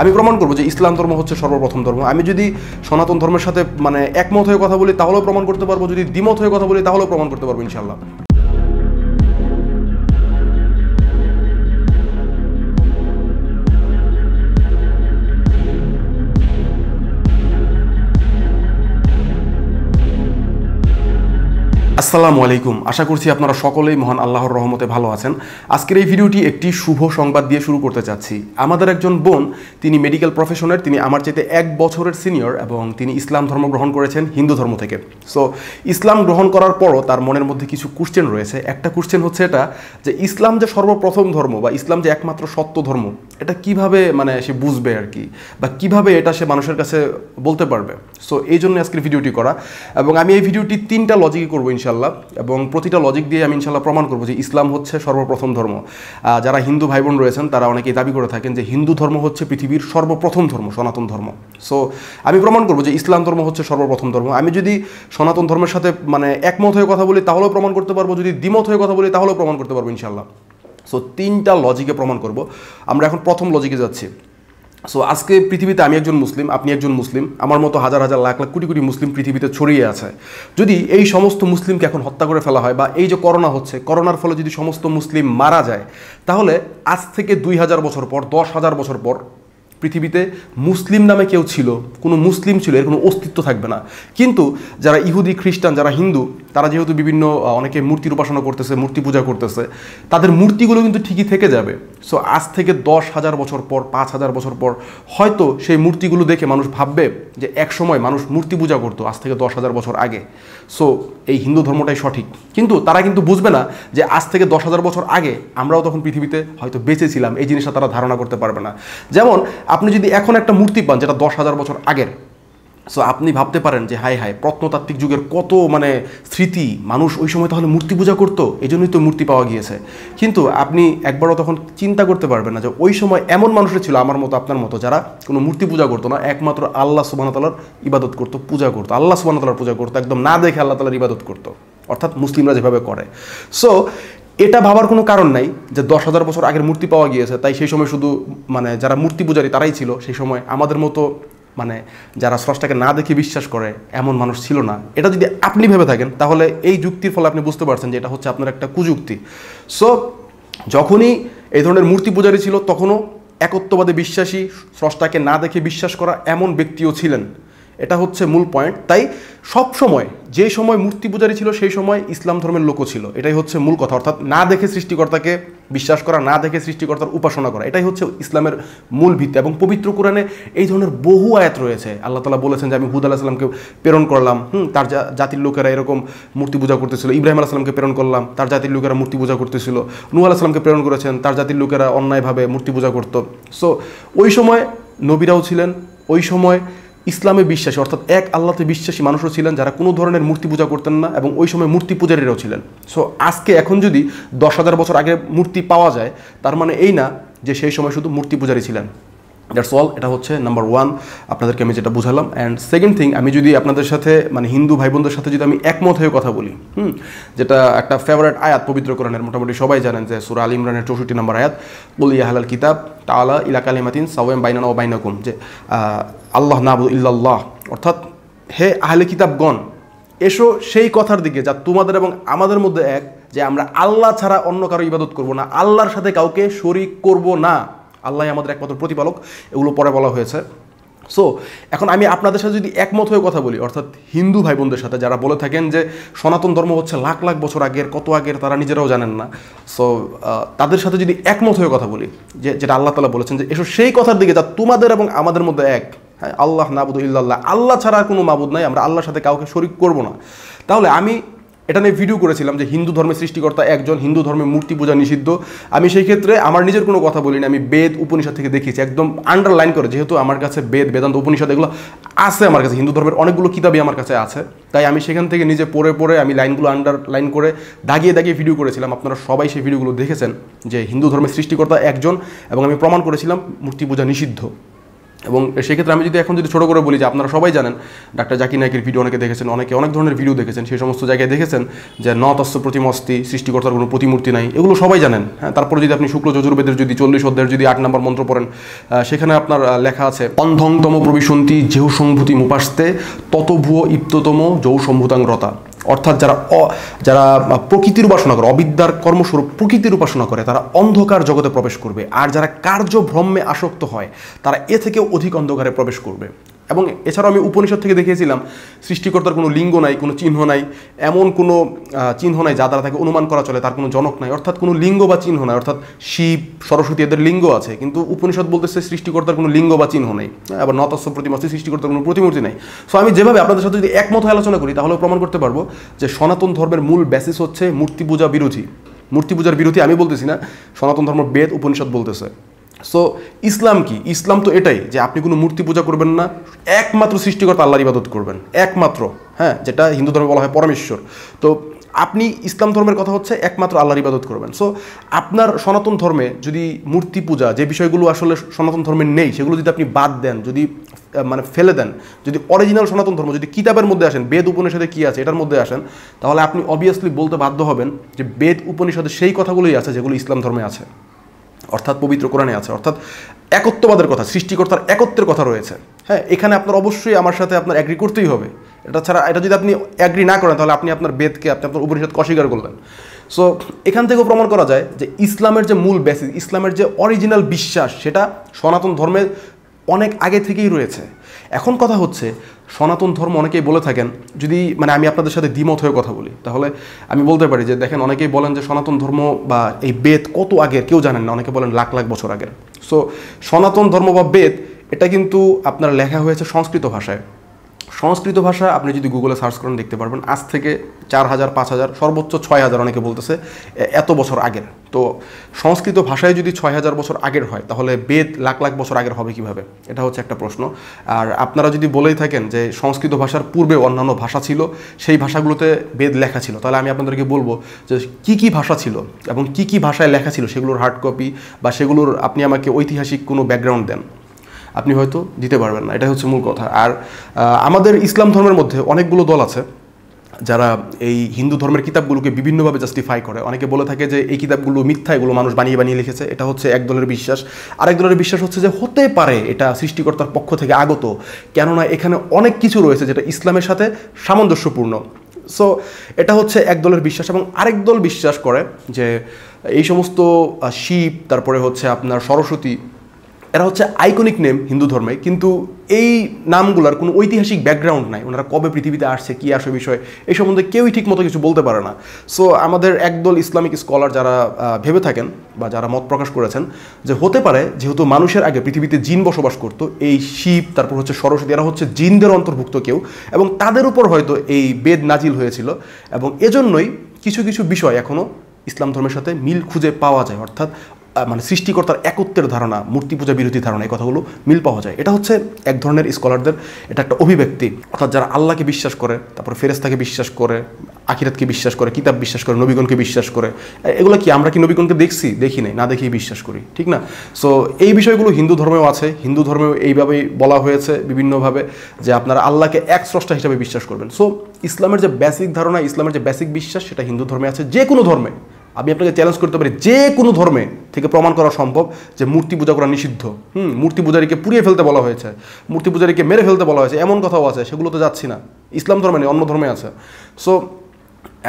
আমি প্রমাণ করবো যে ইসলাম ধর্ম হচ্ছে সর্বপ্রথম ধর্ম আমি যদি সনাতন ধর্মের সাথে মানে একমত হয়ে কথা বলি তাহলেও প্রমাণ করতে পারবো যদি দ্বিমত হয়ে কথা বলি তাহলেও প্রমাণ করতে পারবো ইনশাল্লাহ আসসালামু আলাইকুম আশা করছি আপনারা সকলেই মহান আল্লাহর রহমতে ভালো আছেন আজকের এই ভিডিওটি একটি শুভ সংবাদ দিয়ে শুরু করতে চাচ্ছি আমাদের একজন বোন তিনি মেডিকেল প্রফেশনের তিনি আমার চাইতে এক বছরের সিনিয়র এবং তিনি ইসলাম ধর্ম গ্রহণ করেছেন হিন্দু ধর্ম থেকে সো ইসলাম গ্রহণ করার পরও তার মনের মধ্যে কিছু কোশ্চেন রয়েছে একটা কোশ্চেন হচ্ছে এটা যে ইসলাম যে সর্বপ্রথম ধর্ম বা ইসলাম যে একমাত্র সত্য ধর্ম এটা কিভাবে মানে সে বুঝবে আর কি বা কিভাবে এটা সে মানুষের কাছে বলতে পারবে সো এই জন্য আজকের ভিডিওটি করা এবং আমি এই ভিডিওটি তিনটা লজিকই করবো ইনশাল্লাহ ইনশাল্লাহ এবং প্রতিটা লজিক দিয়ে আমি ইনশাল্লাহ প্রমাণ করবো যে ইসলাম হচ্ছে সর্বপ্রথম ধর্ম যারা হিন্দু ভাই বোন রয়েছেন তারা অনেকেই দাবি করে থাকেন যে হিন্দু ধর্ম হচ্ছে পৃথিবীর সর্বপ্রথম ধর্ম সনাতন ধর্ম সো আমি প্রমাণ করবো যে ইসলাম ধর্ম হচ্ছে সর্বপ্রথম ধর্ম আমি যদি সনাতন ধর্মের সাথে মানে একমত হয়ে কথা বলি তাহলেও প্রমাণ করতে পারবো যদি দ্বিমত হয়ে কথা বলি তাহলেও প্রমাণ করতে পারবো ইনশাল্লাহ সো তিনটা লজিকে প্রমাণ করব আমরা এখন প্রথম লজিকে যাচ্ছি সো আজকে পৃথিবীতে আমি একজন মুসলিম আপনি একজন মুসলিম আমার মতো হাজার হাজার লাখ লাখ কোটি কোটি মুসলিম পৃথিবীতে ছড়িয়ে আছে যদি এই সমস্ত মুসলিমকে এখন হত্যা করে ফেলা হয় বা এই যে করোনা হচ্ছে করোনার ফলে যদি সমস্ত মুসলিম মারা যায় তাহলে আজ থেকে দুই হাজার বছর পর দশ হাজার বছর পর পৃথিবীতে মুসলিম নামে কেউ ছিল কোনো মুসলিম ছিল এর কোনো অস্তিত্ব থাকবে না কিন্তু যারা ইহুদি খ্রিস্টান যারা হিন্দু তারা যেহেতু বিভিন্ন অনেকে মূর্তির উপাসনা করতেছে মূর্তি পূজা করতেছে তাদের মূর্তিগুলো কিন্তু ঠিকই থেকে যাবে সো আজ থেকে দশ হাজার বছর পর পাঁচ হাজার বছর পর হয়তো সেই মূর্তিগুলো দেখে মানুষ ভাববে যে এক সময় মানুষ মূর্তি পূজা করতো আজ থেকে দশ হাজার বছর আগে সো এই হিন্দু ধর্মটাই সঠিক কিন্তু তারা কিন্তু বুঝবে না যে আজ থেকে দশ হাজার বছর আগে আমরাও তখন পৃথিবীতে হয়তো বেঁচেছিলাম এই জিনিসটা তারা ধারণা করতে পারবে না যেমন আপনি যদি এখন একটা মূর্তি পান যেটা দশ হাজার বছর আগের সো আপনি ভাবতে পারেন যে হায় হায় প্রত্নতাত্ত্বিক যুগের কত মানে স্মৃতি মানুষ ওই সময় তাহলে মূর্তি পূজা করতো এই জন্যই তো মূর্তি পাওয়া গিয়েছে কিন্তু আপনি একবারও তখন চিন্তা করতে পারবেন না যে ওই সময় এমন মানুষের ছিল আমার মতো আপনার মতো যারা কোনো মূর্তি পূজা করতো না একমাত্র আল্লাহ সুবাহতালার ইবাদত করতো পূজা করতো আল্লাহ সুবাহতালার পূজা করতো একদম না দেখে আল্লাহ তালার ইবাদত করতো অর্থাৎ মুসলিমরা যেভাবে করে সো এটা ভাবার কোনো কারণ নাই যে দশ হাজার বছর আগের মূর্তি পাওয়া গিয়েছে তাই সেই সময় শুধু মানে যারা মূর্তি পূজারী তারাই ছিল সেই সময় আমাদের মতো মানে যারা স্রষ্টাকে না দেখে বিশ্বাস করে এমন মানুষ ছিল না এটা যদি আপনি ভেবে থাকেন তাহলে এই যুক্তির ফলে আপনি বুঝতে পারছেন যে এটা হচ্ছে আপনার একটা কুযুক্তি সো যখনই এই ধরনের মূর্তি পূজারী ছিল তখনও একত্ববাদে বিশ্বাসী স্রষ্টাকে না দেখে বিশ্বাস করা এমন ব্যক্তিও ছিলেন এটা হচ্ছে মূল পয়েন্ট তাই সব সময় যে সময় মূর্তি পূজারি ছিল সেই সময় ইসলাম ধর্মের লোকও ছিল এটাই হচ্ছে মূল কথা অর্থাৎ না দেখে সৃষ্টিকর্তাকে বিশ্বাস করা না দেখে সৃষ্টিকর্তার উপাসনা করা এটাই হচ্ছে ইসলামের মূল ভিত্তি এবং পবিত্র কোরআনে এই ধরনের বহু আয়াত রয়েছে আল্লাহ তালা বলেছেন যে আমি হুদ আল্লাহ সাল্লামকে প্রেরণ করলাম হুম তার জাতির লোকেরা এরকম মূর্তি পূজা করতেছিল ইব্রাহিম আল্লাহ সাল্লামকে প্রেরণ করলাম তার জাতির লোকেরা মূর্তি পূজা করতেছিল নু আল্লাহ সালামকে প্রেরণ করেছেন তার জাতির লোকেরা অন্যায়ভাবে মূর্তি পূজা করত সো ওই সময় নবীরাও ছিলেন ওই সময় ইসলামে বিশ্বাসী অর্থাৎ এক আল্লাতে বিশ্বাসী মানুষও ছিলেন যারা কোনো ধরনের মূর্তি পূজা করতেন না এবং ওই সময় মূর্তি পূজারীরাও ছিলেন সো আজকে এখন যদি দশ হাজার বছর আগে মূর্তি পাওয়া যায় তার মানে এই না যে সেই সময় শুধু মূর্তি পূজারী ছিলেন দ্যাটস অল এটা হচ্ছে নাম্বার ওয়ান আপনাদেরকে আমি যেটা বুঝালাম অ্যান্ড সেকেন্ড থিং আমি যদি আপনাদের সাথে মানে হিন্দু ভাই বোনদের সাথে যদি আমি একমত হয়ে কথা বলি হুম যেটা একটা ফেভারেট আয়াত পবিত্র কোরআনের মোটামুটি সবাই জানেন যে সুরা আলী ইমরানের চৌষট্টি নম্বর আয়াত বলি ইয়াহাল কিতাব তালা ইলাকা আলিমাতিন সাওয়েম বাইনানা ও বাইনাকুম যে আল্লাহ নাবু ইল্লাল্লাহ অর্থাৎ হে আহলে গণ এসো সেই কথার দিকে যা তোমাদের এবং আমাদের মধ্যে এক যে আমরা আল্লাহ ছাড়া অন্য কারো ইবাদত করবো না আল্লাহর সাথে কাউকে শরিক করব না আল্লাহ আমাদের একমাত্র প্রতিপালক এগুলো পরে বলা হয়েছে সো এখন আমি আপনাদের সাথে যদি একমত হয়ে কথা বলি অর্থাৎ হিন্দু ভাই বোনদের সাথে যারা বলে থাকেন যে সনাতন ধর্ম হচ্ছে লাখ লাখ বছর আগের কত আগের তারা নিজেরাও জানেন না সো তাদের সাথে যদি একমত হয়ে কথা বলি যে যেটা আল্লাহ তালা বলেছেন যে এসো সেই কথার দিকে যা তোমাদের এবং আমাদের মধ্যে এক হ্যাঁ আল্লাহ নাবুদ ইল্লাল্লাহ আল্লাহ ছাড়া কোনো মাবুদ নাই আমরা আল্লাহর সাথে কাউকে শরিক করব না তাহলে আমি এটা নিয়ে ভিডিও করেছিলাম যে হিন্দু ধর্মের সৃষ্টিকর্তা একজন হিন্দু ধর্মে মূর্তি পূজা নিষিদ্ধ আমি সেই ক্ষেত্রে আমার নিজের কোনো কথা বলিনি আমি বেদ উপনিষদ থেকে দেখিয়েছি একদম আন্ডারলাইন করে যেহেতু আমার কাছে বেদ বেদান্ত উপনিষদ এগুলো আছে আমার কাছে হিন্দু ধর্মের অনেকগুলো কিতাবই আমার কাছে আছে তাই আমি সেখান থেকে নিজে পড়ে পড়ে আমি লাইনগুলো আন্ডারলাইন করে দাগিয়ে দাগিয়ে ভিডিও করেছিলাম আপনারা সবাই সেই ভিডিওগুলো দেখেছেন যে হিন্দু ধর্মের সৃষ্টিকর্তা একজন এবং আমি প্রমাণ করেছিলাম মূর্তি পূজা নিষিদ্ধ এবং সেক্ষেত্রে আমি যদি এখন যদি ছোটো করে বলি যে আপনারা সবাই জানেন ডাক্তার জাকির নায়কের ভিডিও অনেকে দেখেছেন অনেকে অনেক ধরনের ভিডিও দেখেছেন সেই সমস্ত জায়গায় দেখেছেন যে নতস্ব প্রতিমস্তি সৃষ্টিকর্তার কোনো প্রতিমূর্তি নাই এগুলো সবাই জানেন হ্যাঁ তারপরে যদি আপনি শুক্ল যজুর্বেদের যদি চল্লিশ অধ্যায়ের যদি আট নম্বর মন্ত্র পড়েন সেখানে আপনার লেখা আছে অন্ধংতম প্রবিশন্তি যেহু সম্ভূতি মুপাস্তে তত ভুয়ো ইপ্ততম যৌ সম্ভূতাংরতা রতা অর্থাৎ যারা যারা প্রকৃতির উপাসনা করে অবিদ্যার কর্মস্বরূপ প্রকৃতির উপাসনা করে তারা অন্ধকার জগতে প্রবেশ করবে আর যারা কার্যভ্রমে আসক্ত হয় তারা এ থেকে অধিক অন্ধকারে প্রবেশ করবে এবং এছাড়াও আমি উপনিষদ থেকে দেখিয়েছিলাম সৃষ্টিকর্তার কোনো লিঙ্গ নাই কোনো চিহ্ন নাই এমন কোনো চিহ্ন নাই যা দ্বারা তাকে অনুমান করা চলে তার কোনো জনক নাই অর্থাৎ কোনো লিঙ্গ বা চিহ্ন নাই অর্থাৎ শিব সরস্বতী এদের লিঙ্গ আছে কিন্তু উপনিষদ বলতেছে সৃষ্টিকর্তার কোনো লিঙ্গ বা চিহ্ন নেই হ্যাঁ, আবার নতস্ব প্রতিমাসে সৃষ্টিকর্তার কোনো প্রতিমূর্তি নাই সো আমি যেভাবে আপনাদের সাথে যদি একমত আলোচনা করি তাহলেও প্রমাণ করতে পারবো যে সনাতন ধর্মের মূল ব্যাসিস হচ্ছে মূর্তি পূজা বিরোধী মূর্তি পূজার বিরোধী আমি বলতেছি না সনাতন ধর্ম বেদ উপনিষদ বলতেছে সো ইসলাম কি ইসলাম তো এটাই যে আপনি কোনো মূর্তি পূজা করবেন না একমাত্র সৃষ্টিকর্তা আল্লাহর ইবাদত করবেন একমাত্র হ্যাঁ যেটা হিন্দু ধর্মে বলা হয় পরমেশ্বর তো আপনি ইসলাম ধর্মের কথা হচ্ছে একমাত্র আল্লাহর ইবাদত করবেন সো আপনার সনাতন ধর্মে যদি মূর্তি পূজা যে বিষয়গুলো আসলে সনাতন ধর্মে নেই সেগুলো যদি আপনি বাদ দেন যদি মানে ফেলে দেন যদি অরিজিনাল সনাতন ধর্ম যদি কিতাবের মধ্যে আসেন বেদ উপনিষদে কী আছে এটার মধ্যে আসেন তাহলে আপনি অবভিয়াসলি বলতে বাধ্য হবেন যে বেদ উপনিষদে সেই কথাগুলোই আছে যেগুলো ইসলাম ধর্মে আছে অর্থাৎ পবিত্র কোরআনে আছে অর্থাৎ একত্ববাদের কথা সৃষ্টিকর্তার একত্বের কথা রয়েছে হ্যাঁ এখানে আপনার অবশ্যই আমার সাথে আপনার অ্যাগ্রি করতেই হবে এটা ছাড়া এটা যদি আপনি অ্যাগ্রি না করেন তাহলে আপনি আপনার বেদকে আপনি আপনার উপনিষদকে অস্বীকার করলেন সো এখান থেকেও প্রমাণ করা যায় যে ইসলামের যে মূল বেসিস ইসলামের যে অরিজিনাল বিশ্বাস সেটা সনাতন ধর্মের অনেক আগে থেকেই রয়েছে এখন কথা হচ্ছে সনাতন ধর্ম অনেকেই বলে থাকেন যদি মানে আমি আপনাদের সাথে দ্বিমত হয়ে কথা বলি তাহলে আমি বলতে পারি যে দেখেন অনেকেই বলেন যে সনাতন ধর্ম বা এই বেদ কত আগের কেউ জানেন না অনেকে বলেন লাখ লাখ বছর আগের সো সনাতন ধর্ম বা বেদ এটা কিন্তু আপনার লেখা হয়েছে সংস্কৃত ভাষায় সংস্কৃত ভাষা আপনি যদি গুগলে সার্চ করেন দেখতে পারবেন আজ থেকে চার হাজার পাঁচ হাজার সর্বোচ্চ ছয় হাজার অনেকে বলতেছে এত বছর আগের তো সংস্কৃত ভাষায় যদি ছয় হাজার বছর আগের হয় তাহলে বেদ লাখ লাখ বছর আগের হবে কিভাবে এটা হচ্ছে একটা প্রশ্ন আর আপনারা যদি বলেই থাকেন যে সংস্কৃত ভাষার পূর্বে অন্যান্য ভাষা ছিল সেই ভাষাগুলোতে বেদ লেখা ছিল তাহলে আমি আপনাদেরকে বলবো যে কি কি ভাষা ছিল এবং কি কি ভাষায় লেখা ছিল সেগুলোর হার্ড কপি বা সেগুলোর আপনি আমাকে ঐতিহাসিক কোনো ব্যাকগ্রাউন্ড দেন আপনি হয়তো দিতে পারবেন না এটা হচ্ছে মূল কথা আর আমাদের ইসলাম ধর্মের মধ্যে অনেকগুলো দল আছে যারা এই হিন্দু ধর্মের কিতাবগুলোকে বিভিন্নভাবে জাস্টিফাই করে অনেকে বলে থাকে যে এই কিতাবগুলো মিথ্যা এগুলো মানুষ বানিয়ে বানিয়ে লিখেছে এটা হচ্ছে এক দলের বিশ্বাস আরেক দলের বিশ্বাস হচ্ছে যে হতে পারে এটা সৃষ্টিকর্তার পক্ষ থেকে আগত কেননা এখানে অনেক কিছু রয়েছে যেটা ইসলামের সাথে সামঞ্জস্যপূর্ণ সো এটা হচ্ছে এক দলের বিশ্বাস এবং আরেক দল বিশ্বাস করে যে এই সমস্ত শিব তারপরে হচ্ছে আপনার সরস্বতী এরা হচ্ছে আইকনিক নেম হিন্দু ধর্মে কিন্তু এই নামগুলোর কোনো ঐতিহাসিক ব্যাকগ্রাউন্ড নাই ওনারা কবে পৃথিবীতে আসছে কী আসে বিষয়ে এই সম্বন্ধে কেউই ঠিকমতো কিছু বলতে পারে না সো আমাদের একদল ইসলামিক স্কলার যারা ভেবে থাকেন বা যারা মত প্রকাশ করেছেন যে হতে পারে যেহেতু মানুষের আগে পৃথিবীতে জিন বসবাস করত এই শিব তারপর হচ্ছে সরস্বতী এরা হচ্ছে জিনদের অন্তর্ভুক্ত কেউ এবং তাদের উপর হয়তো এই বেদ নাজিল হয়েছিল এবং এজন্যই কিছু কিছু বিষয় এখনও ইসলাম ধর্মের সাথে মিল খুঁজে পাওয়া যায় অর্থাৎ মানে সৃষ্টিকর্তার একত্বের ধারণা মূর্তি পূজা বিরোধী ধারণা এই কথাগুলো মিল পাওয়া যায় এটা হচ্ছে এক ধরনের স্কলারদের এটা একটা অভিব্যক্তি অর্থাৎ যারা আল্লাহকে বিশ্বাস করে তারপর ফেরেস্তাকে বিশ্বাস করে আখিরাতকে বিশ্বাস করে কিতাব বিশ্বাস করে নবীগণকে বিশ্বাস করে এগুলো কি আমরা কি নবীগণকে দেখছি দেখি নাই না দেখেই বিশ্বাস করি ঠিক না সো এই বিষয়গুলো হিন্দু ধর্মেও আছে হিন্দু ধর্মেও এইভাবেই বলা হয়েছে বিভিন্নভাবে যে আপনারা আল্লাহকে এক স্রষ্টা হিসাবে বিশ্বাস করবেন সো ইসলামের যে বেসিক ধারণা ইসলামের যে বেসিক বিশ্বাস সেটা হিন্দু ধর্মে আছে যে কোনো ধর্মে আমি আপনাকে চ্যালেঞ্জ করতে পারি যে কোনো ধর্মে থেকে প্রমাণ করা সম্ভব যে মূর্তি পূজা করা নিষিদ্ধ হুম মূর্তি পূজারীকে পুড়িয়ে ফেলতে বলা হয়েছে মূর্তি পূজারীকে মেরে ফেলতে বলা হয়েছে এমন কথাও আছে সেগুলো তো যাচ্ছি না ইসলাম ধর্মে নেই অন্য ধর্মে আছে সো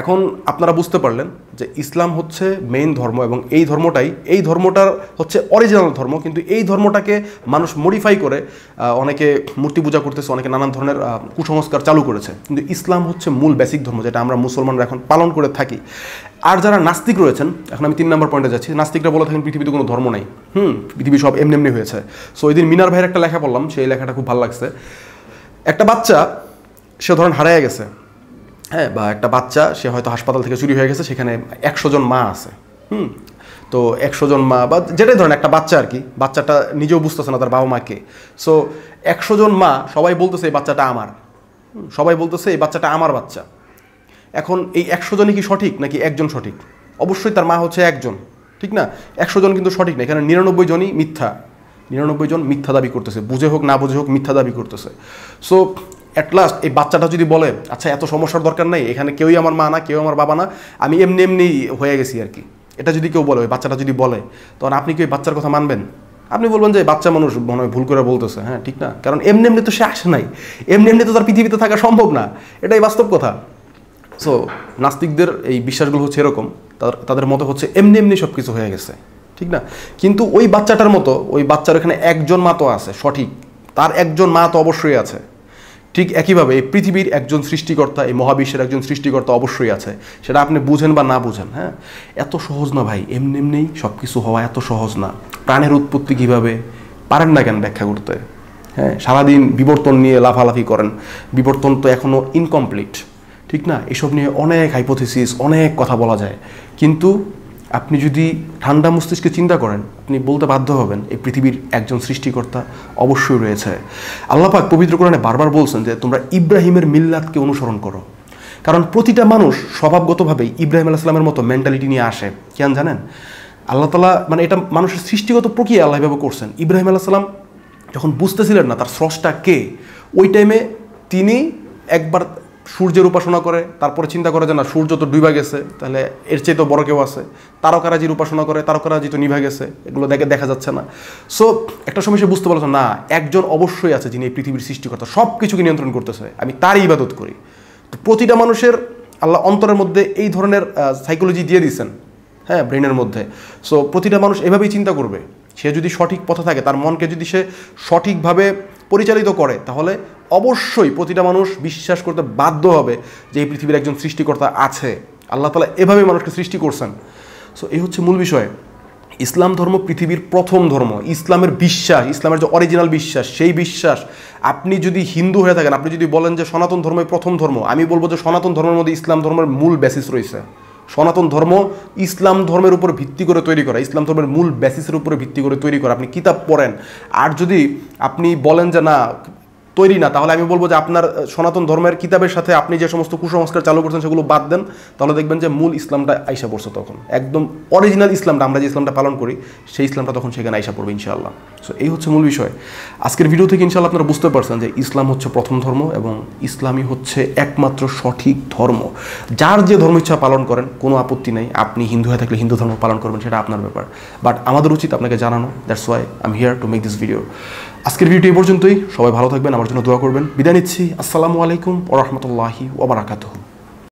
এখন আপনারা বুঝতে পারলেন যে ইসলাম হচ্ছে মেইন ধর্ম এবং এই ধর্মটাই এই ধর্মটার হচ্ছে অরিজিনাল ধর্ম কিন্তু এই ধর্মটাকে মানুষ মডিফাই করে অনেকে মূর্তি পূজা করতেছে অনেকে নানান ধরনের কুসংস্কার চালু করেছে কিন্তু ইসলাম হচ্ছে মূল বেসিক ধর্ম যেটা আমরা মুসলমানরা এখন পালন করে থাকি আর যারা নাস্তিক রয়েছেন এখন আমি তিন নম্বর পয়েন্টে যাচ্ছি নাস্তিকরা বলে থাকেন পৃথিবীতে কোনো ধর্ম নাই হুম পৃথিবী সব এমনি এমনি হয়েছে সো ওই দিন মিনার ভাইয়ের একটা লেখা পড়লাম সেই লেখাটা খুব ভালো লাগছে একটা বাচ্চা সে ধরেন হারাইয়া গেছে হ্যাঁ বা একটা বাচ্চা সে হয়তো হাসপাতাল থেকে চুরি হয়ে গেছে সেখানে একশো জন মা আছে হুম তো একশো জন মা বা যেটাই ধরেন একটা বাচ্চা আর কি বাচ্চাটা নিজেও বুঝতেছে না তার বাবা মাকে সো একশো জন মা সবাই বলতেছে এই বাচ্চাটা আমার সবাই বলতেছে এই বাচ্চাটা আমার বাচ্চা এখন এই একশো জনই কি সঠিক নাকি একজন সঠিক অবশ্যই তার মা হচ্ছে একজন ঠিক না একশো জন কিন্তু সঠিক না এখানে নিরানব্বই জনই মিথ্যা নিরানব্বই জন মিথ্যা দাবি করতেছে বুঝে হোক না বুঝে হোক মিথ্যা দাবি করতেছে সো অ্যাট লাস্ট এই বাচ্চাটা যদি বলে আচ্ছা এত সমস্যার দরকার নাই এখানে কেউই আমার মা না কেউ আমার বাবা না আমি এমনি এমনি হয়ে গেছি আর কি এটা যদি কেউ বলে ওই বাচ্চাটা যদি বলে তখন আপনি কি ওই বাচ্চার কথা মানবেন আপনি বলবেন যে বাচ্চা মানুষ মনে হয় ভুল করে বলতেছে হ্যাঁ ঠিক না কারণ এমনি এমনি তো সে আসে নাই এমনি এমনি তো তার পৃথিবীতে থাকা সম্ভব না এটাই বাস্তব কথা সো নাস্তিকদের এই বিশ্বাসগুলো হচ্ছে এরকম তাদের মতো হচ্ছে এমনি এমনি সব কিছু হয়ে গেছে ঠিক না কিন্তু ওই বাচ্চাটার মতো ওই বাচ্চার ওখানে একজন মা তো আছে সঠিক তার একজন মা তো অবশ্যই আছে ঠিক একইভাবে এই পৃথিবীর একজন সৃষ্টিকর্তা এই মহাবিশ্বের একজন সৃষ্টিকর্তা অবশ্যই আছে সেটা আপনি বুঝেন বা না বুঝেন হ্যাঁ এত সহজ না ভাই এমনি এমনিই সব কিছু হওয়া এত সহজ না প্রাণের উৎপত্তি কীভাবে পারেন না কেন ব্যাখ্যা করতে হ্যাঁ সারাদিন বিবর্তন নিয়ে লাফালাফি করেন বিবর্তন তো এখনও ইনকমপ্লিট ঠিক না এসব নিয়ে অনেক হাইপোথিসিস অনেক কথা বলা যায় কিন্তু আপনি যদি ঠান্ডা মস্তিষ্কে চিন্তা করেন আপনি বলতে বাধ্য হবেন এই পৃথিবীর একজন সৃষ্টিকর্তা অবশ্যই রয়েছে আল্লাপাক পবিত্র কোরআনে বারবার বলছেন যে তোমরা ইব্রাহিমের মিল্লাতকে অনুসরণ করো কারণ প্রতিটা মানুষ স্বভাবগতভাবেই ইব্রাহিম আলাহিসামের মতো মেন্টালিটি নিয়ে আসে কেন জানেন আল্লাহ তালা মানে এটা মানুষের সৃষ্টিগত প্রক্রিয়া আল্লাহ এভাবে করছেন ইব্রাহিম আল্লাহ যখন বুঝতেছিলেন না তার স্রষ্টা কে ওই টাইমে তিনি একবার সূর্যের উপাসনা করে তারপরে চিন্তা করে যে না সূর্য তো ডুবা গেছে তাহলে এর চেয়ে তো বড় কেউ আছে তারকারাজির উপাসনা করে তারকারাজি তো নিভা গেছে এগুলো দেখে দেখা যাচ্ছে না সো একটা সময় সে বুঝতে পারছে না একজন অবশ্যই আছে যিনি এই পৃথিবীর সৃষ্টিকর্তা সব কিছুকে নিয়ন্ত্রণ করতেছে আমি তারই ইবাদত করি তো প্রতিটা মানুষের আল্লাহ অন্তরের মধ্যে এই ধরনের সাইকোলজি দিয়ে দিয়েছেন হ্যাঁ ব্রেনের মধ্যে সো প্রতিটা মানুষ এভাবেই চিন্তা করবে সে যদি সঠিক পথে থাকে তার মনকে যদি সে সঠিকভাবে পরিচালিত করে তাহলে অবশ্যই প্রতিটা মানুষ বিশ্বাস করতে বাধ্য হবে যে এই পৃথিবীর একজন সৃষ্টিকর্তা আছে আল্লাহ তালা এভাবে মানুষকে সৃষ্টি করছেন সো এই হচ্ছে মূল বিষয় ইসলাম ধর্ম পৃথিবীর প্রথম ধর্ম ইসলামের বিশ্বাস ইসলামের যে অরিজিনাল বিশ্বাস সেই বিশ্বাস আপনি যদি হিন্দু হয়ে থাকেন আপনি যদি বলেন যে সনাতন ধর্মের প্রথম ধর্ম আমি বলবো যে সনাতন ধর্মের মধ্যে ইসলাম ধর্মের মূল বেসিস রয়েছে সনাতন ধর্ম ইসলাম ধর্মের উপর ভিত্তি করে তৈরি করা ইসলাম ধর্মের মূল বেসিসের উপরে ভিত্তি করে তৈরি করা আপনি কিতাব পড়েন আর যদি আপনি বলেন যে না তৈরি না তাহলে আমি বলবো যে আপনার সনাতন ধর্মের কিতাবের সাথে আপনি যে সমস্ত কুসংস্কার চালু করছেন সেগুলো বাদ দেন তাহলে দেখবেন যে মূল ইসলামটা আইসা পড়ছে তখন একদম অরিজিনাল ইসলামটা আমরা যে ইসলামটা পালন করি সেই ইসলামটা তখন সেখানে আইসা পড়বে ইনশাআল্লাহ সো এই হচ্ছে মূল বিষয় আজকের ভিডিও থেকে ইনশাআল্লাহ আপনারা বুঝতে পারছেন যে ইসলাম হচ্ছে প্রথম ধর্ম এবং ইসলামই হচ্ছে একমাত্র সঠিক ধর্ম যার যে ধর্ম ইচ্ছা পালন করেন কোনো আপত্তি নেই আপনি হিন্দু হয়ে থাকলে হিন্দু ধর্ম পালন করবেন সেটা আপনার ব্যাপার বাট আমাদের উচিত আপনাকে জানানো that's why am here to make this video আজকের ভিডিও পর্যন্তই সবাই ভালো থাকবেন আমার জন্য দোয়া করবেন বিদায় নিচ্ছি আসসালামু আলাইকুম ও রহমতুল্লাহি ওবরাকাতহ